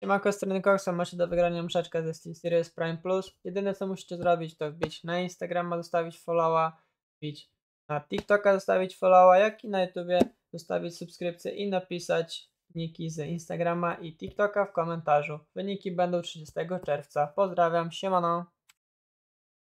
Siemanko, strony Koksa, macie do wygrania mszeczkę ze Series Prime Plus. Jedyne co musicie zrobić to wbić na Instagrama, zostawić followa, wbić na TikToka, zostawić followa, jak i na YouTubie zostawić subskrypcję i napisać niki z Instagrama i TikToka w komentarzu. Wyniki będą 30 czerwca. Pozdrawiam, siemano!